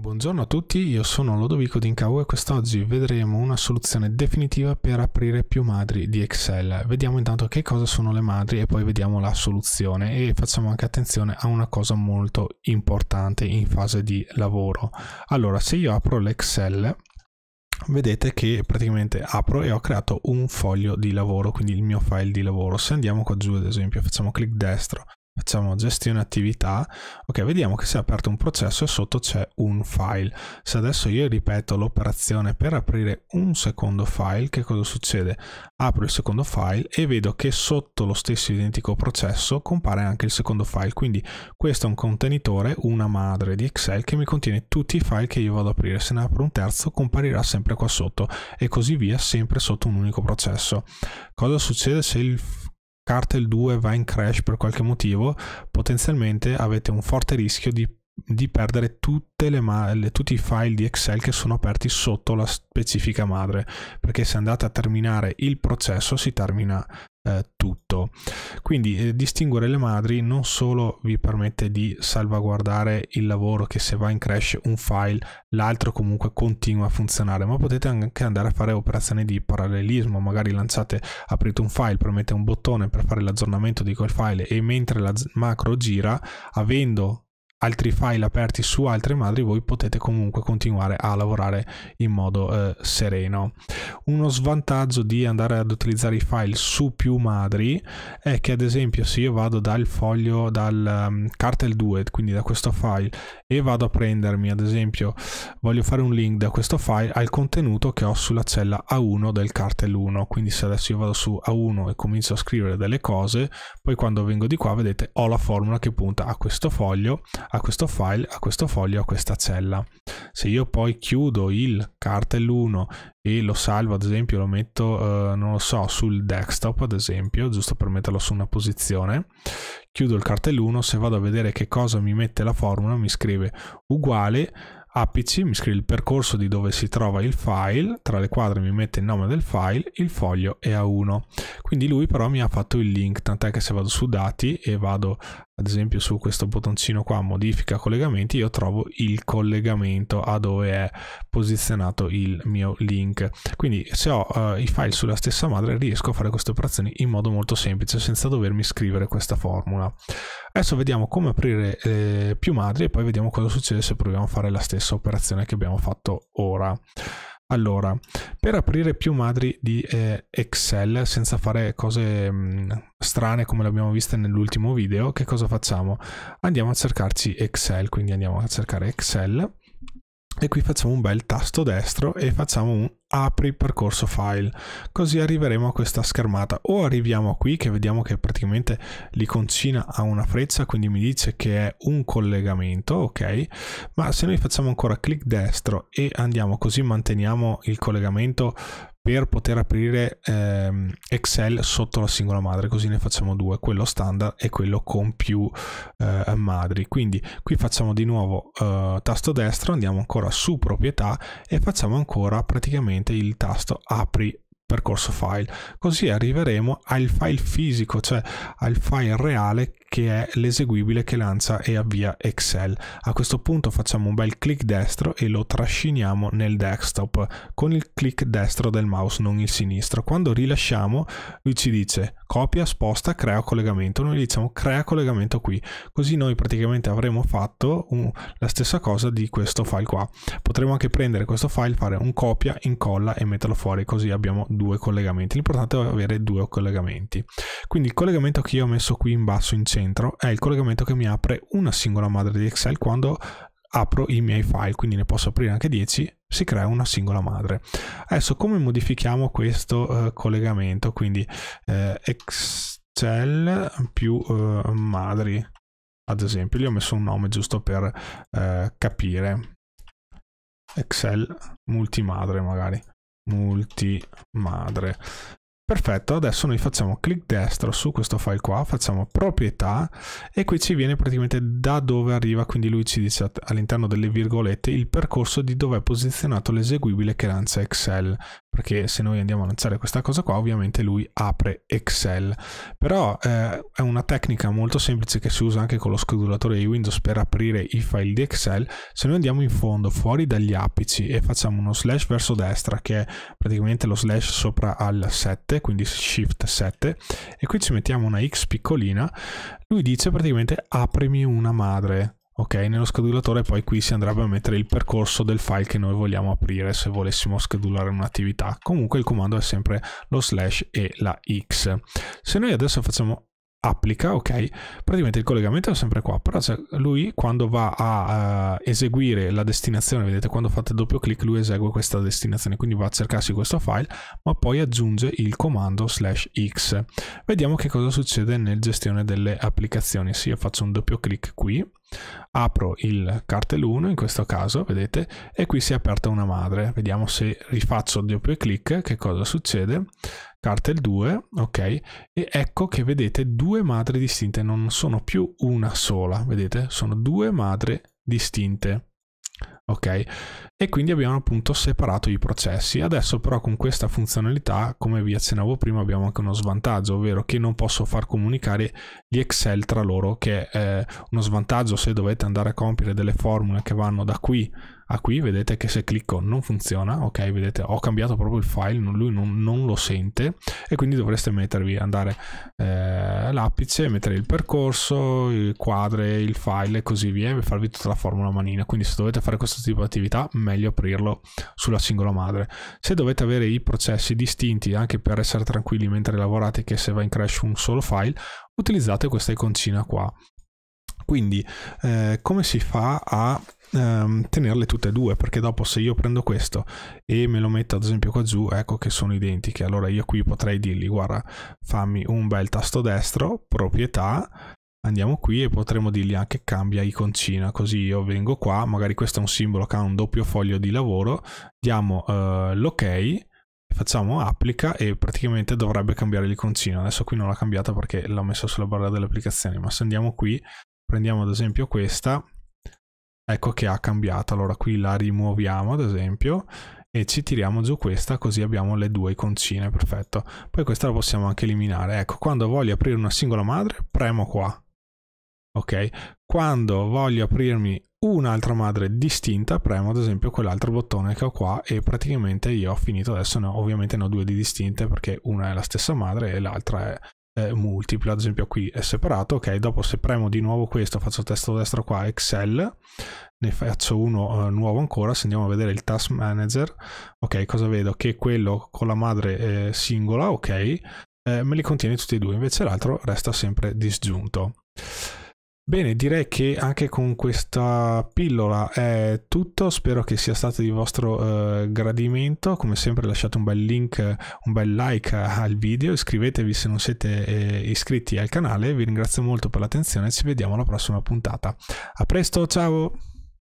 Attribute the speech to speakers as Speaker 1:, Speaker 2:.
Speaker 1: Buongiorno a tutti, io sono Lodovico Dincau e quest'oggi vedremo una soluzione definitiva per aprire più madri di Excel. Vediamo intanto che cosa sono le madri e poi vediamo la soluzione e facciamo anche attenzione a una cosa molto importante in fase di lavoro. Allora, se io apro l'Excel vedete che praticamente apro e ho creato un foglio di lavoro, quindi il mio file di lavoro. Se andiamo qua giù ad esempio, facciamo clic destro Facciamo gestione attività, ok vediamo che si è aperto un processo e sotto c'è un file. Se adesso io ripeto l'operazione per aprire un secondo file, che cosa succede? Apro il secondo file e vedo che sotto lo stesso identico processo compare anche il secondo file, quindi questo è un contenitore, una madre di Excel che mi contiene tutti i file che io vado ad aprire. Se ne apro un terzo comparirà sempre qua sotto e così via sempre sotto un unico processo. Cosa succede se il Cartel 2 va in crash per qualche motivo, potenzialmente avete un forte rischio di, di perdere le, tutti i file di Excel che sono aperti sotto la specifica madre, perché se andate a terminare il processo si termina eh, tutto. Quindi eh, distinguere le madri non solo vi permette di salvaguardare il lavoro che se va in crash un file, l'altro comunque continua a funzionare, ma potete anche andare a fare operazioni di parallelismo, magari lanciate, aprite un file, premete un bottone per fare l'aggiornamento di quel file e mentre la macro gira, avendo altri file aperti su altre madri voi potete comunque continuare a lavorare in modo eh, sereno uno svantaggio di andare ad utilizzare i file su più madri è che ad esempio se io vado dal foglio dal um, cartel 2 quindi da questo file e vado a prendermi ad esempio voglio fare un link da questo file al contenuto che ho sulla cella A1 del cartel 1 quindi se adesso io vado su A1 e comincio a scrivere delle cose poi quando vengo di qua vedete ho la formula che punta a questo foglio a questo file, a questo foglio, a questa cella. Se io poi chiudo il cartellino e lo salvo, ad esempio, lo metto, eh, non lo so, sul desktop, ad esempio, giusto per metterlo su una posizione, chiudo il cartellino, se vado a vedere che cosa mi mette la formula, mi scrive uguale apici, mi scrive il percorso di dove si trova il file, tra le quadre mi mette il nome del file, il foglio è A1. Quindi lui però mi ha fatto il link, tant'è che se vado su dati e vado ad esempio su questo bottoncino qua modifica collegamenti io trovo il collegamento a dove è posizionato il mio link quindi se ho uh, i file sulla stessa madre riesco a fare queste operazioni in modo molto semplice senza dovermi scrivere questa formula adesso vediamo come aprire eh, più madri e poi vediamo cosa succede se proviamo a fare la stessa operazione che abbiamo fatto ora allora, per aprire più madri di eh, Excel senza fare cose mh, mm, strane come le abbiamo viste nell'ultimo video, che cosa facciamo? Andiamo a cercarci Excel, quindi andiamo a cercare Excel e qui facciamo un bel tasto destro e facciamo un apri percorso file così arriveremo a questa schermata o arriviamo qui che vediamo che praticamente l'iconcina ha una freccia quindi mi dice che è un collegamento ok ma se noi facciamo ancora clic destro e andiamo così manteniamo il collegamento per poter aprire ehm, Excel sotto la singola madre, così ne facciamo due, quello standard e quello con più eh, madri. Quindi qui facciamo di nuovo eh, tasto destro, andiamo ancora su proprietà e facciamo ancora praticamente il tasto apri percorso file così arriveremo al file fisico cioè al file reale che è l'eseguibile che lancia e avvia Excel. A questo punto facciamo un bel clic destro e lo trasciniamo nel desktop con il clic destro del mouse, non il sinistro. Quando rilasciamo lui ci dice copia, sposta, crea collegamento. Noi diciamo crea collegamento qui, così noi praticamente avremo fatto un, uh, la stessa cosa di questo file qua. Potremmo anche prendere questo file, fare un copia, incolla e metterlo fuori, così abbiamo due collegamenti. L'importante è avere due collegamenti. Quindi il collegamento che io ho messo qui in basso in centro centro è il collegamento che mi apre una singola madre di Excel quando apro i miei file, quindi ne posso aprire anche 10, si crea una singola madre. Adesso come modifichiamo questo eh, collegamento? Quindi eh, Excel più eh, madri, ad esempio, gli ho messo un nome giusto per eh, capire. Excel multimadre magari, multimadre. Perfetto, adesso noi facciamo clic destro su questo file qua, facciamo proprietà e qui ci viene praticamente da dove arriva, quindi lui ci dice all'interno delle virgolette il percorso di dove è posizionato l'eseguibile che lancia Excel perché se noi andiamo a lanciare questa cosa qua ovviamente lui apre Excel però eh, è una tecnica molto semplice che si usa anche con lo scodulatore di Windows per aprire i file di Excel se noi andiamo in fondo fuori dagli apici e facciamo uno slash verso destra che è praticamente lo slash sopra al 7 quindi shift 7 e qui ci mettiamo una x piccolina lui dice praticamente aprimi una madre ok nello schedulatore poi qui si andrebbe a mettere il percorso del file che noi vogliamo aprire se volessimo schedulare un'attività comunque il comando è sempre lo slash e la x se noi adesso facciamo applica, ok, praticamente il collegamento è sempre qua, però lui quando va a uh, eseguire la destinazione, vedete quando fate doppio clic lui esegue questa destinazione, quindi va a cercarsi questo file, ma poi aggiunge il comando slash x. Vediamo che cosa succede nel gestione delle applicazioni, se io faccio un doppio clic qui, apro il cartellone in questo caso, vedete, e qui si è aperta una madre, vediamo se rifaccio il doppio clic, che cosa succede, cartel 2, ok, e ecco che vedete due madri distinte, non sono più una sola, vedete, sono due madri distinte. Ok, e quindi abbiamo appunto separato i processi. Adesso però con questa funzionalità, come vi accennavo prima, abbiamo anche uno svantaggio, ovvero che non posso far comunicare gli Excel tra loro, che è eh, uno svantaggio se dovete andare a compiere delle formule che vanno da qui Ah, qui vedete che se clicco non funziona, ok, vedete, ho cambiato proprio il file, lui non, non, lo sente e quindi dovreste mettervi, andare eh, l'apice, mettere il percorso, il quadre, il file e così via e farvi tutta la formula manina. Quindi se dovete fare questo tipo di attività, meglio aprirlo sulla singola madre. Se dovete avere i processi distinti anche per essere tranquilli mentre lavorate che se va in crash un solo file, utilizzate questa iconcina qua quindi eh, come si fa a ehm, tenerle tutte e due? Perché dopo se io prendo questo e me lo metto ad esempio qua giù, ecco che sono identiche. Allora io qui potrei dirgli guarda fammi un bel tasto destro, proprietà, andiamo qui e potremmo dirgli anche cambia iconcina così io vengo qua magari questo è un simbolo che ha un doppio foglio di lavoro diamo eh, l'ok facciamo applica e praticamente dovrebbe cambiare l'iconcina adesso qui non l'ha cambiata perché l'ho messo sulla barra delle applicazioni ma se andiamo qui prendiamo ad esempio questa, ecco che ha cambiato, allora qui la rimuoviamo ad esempio e ci tiriamo giù questa così abbiamo le due iconcine, perfetto. Poi questa la possiamo anche eliminare, ecco quando voglio aprire una singola madre premo qua, ok? Quando voglio aprirmi un'altra madre distinta premo ad esempio quell'altro bottone che ho qua e praticamente io ho finito adesso no, ovviamente ne ho due di distinte perché una è la stessa madre e l'altra è eh, multiplo, ad esempio qui è separato, ok, dopo se premo di nuovo questo, faccio testo destro qua, Excel, ne faccio uno eh, nuovo ancora, se andiamo a vedere il task manager, ok, cosa vedo? Che quello con la madre eh, singola, ok, eh, me li contiene tutti e due, invece l'altro resta sempre disgiunto. Bene, direi che anche con questa pillola è tutto, spero che sia stato di vostro eh, gradimento, come sempre lasciate un bel link, un bel like al video, iscrivetevi se non siete eh, iscritti al canale, vi ringrazio molto per l'attenzione e ci vediamo alla prossima puntata. A presto, ciao!